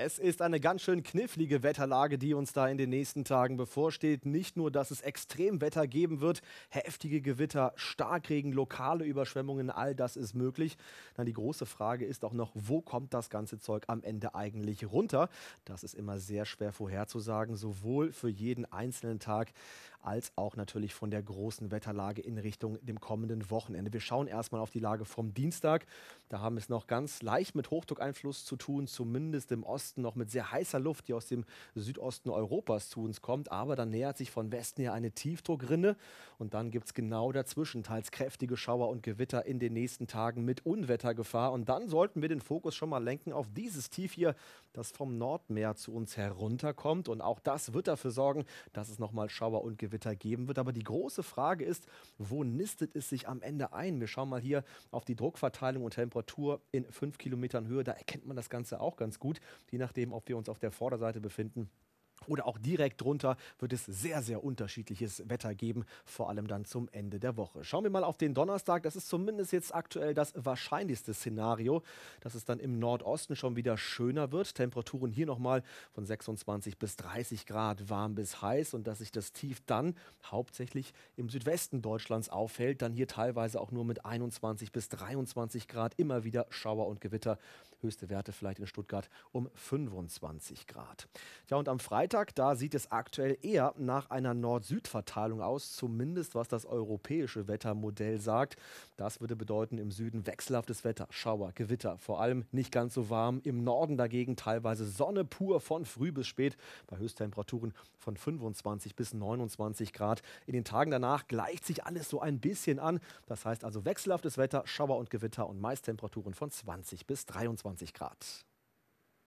Es ist eine ganz schön knifflige Wetterlage, die uns da in den nächsten Tagen bevorsteht. Nicht nur, dass es Extremwetter geben wird, heftige Gewitter, Starkregen, lokale Überschwemmungen, all das ist möglich. Dann die große Frage ist auch noch, wo kommt das ganze Zeug am Ende eigentlich runter? Das ist immer sehr schwer vorherzusagen, sowohl für jeden einzelnen Tag als auch natürlich von der großen Wetterlage in Richtung dem kommenden Wochenende. Wir schauen erstmal auf die Lage vom Dienstag. Da haben wir es noch ganz leicht mit Hochdruckeinfluss zu tun, zumindest im Osten. Westen noch mit sehr heißer Luft, die aus dem Südosten Europas zu uns kommt. Aber dann nähert sich von Westen her eine Tiefdruckrinne. Und dann gibt es genau dazwischen teils kräftige Schauer und Gewitter in den nächsten Tagen mit Unwettergefahr. Und dann sollten wir den Fokus schon mal lenken auf dieses Tief hier, das vom Nordmeer zu uns herunterkommt. Und auch das wird dafür sorgen, dass es nochmal Schauer und Gewitter geben wird. Aber die große Frage ist, wo nistet es sich am Ende ein? Wir schauen mal hier auf die Druckverteilung und Temperatur in 5 Kilometern Höhe. Da erkennt man das Ganze auch ganz gut je nachdem, ob wir uns auf der Vorderseite befinden oder auch direkt drunter wird es sehr, sehr unterschiedliches Wetter geben, vor allem dann zum Ende der Woche. Schauen wir mal auf den Donnerstag. Das ist zumindest jetzt aktuell das wahrscheinlichste Szenario, dass es dann im Nordosten schon wieder schöner wird. Temperaturen hier nochmal von 26 bis 30 Grad warm bis heiß und dass sich das Tief dann hauptsächlich im Südwesten Deutschlands aufhält. Dann hier teilweise auch nur mit 21 bis 23 Grad immer wieder Schauer und Gewitter. Höchste Werte vielleicht in Stuttgart um 25 Grad. Ja, und am Freitag Freitag, da sieht es aktuell eher nach einer Nord-Süd-Verteilung aus, zumindest was das europäische Wettermodell sagt. Das würde bedeuten, im Süden wechselhaftes Wetter, Schauer, Gewitter, vor allem nicht ganz so warm. Im Norden dagegen teilweise Sonne pur von früh bis spät, bei Höchsttemperaturen von 25 bis 29 Grad. In den Tagen danach gleicht sich alles so ein bisschen an. Das heißt also wechselhaftes Wetter, Schauer und Gewitter und meist Temperaturen von 20 bis 23 Grad.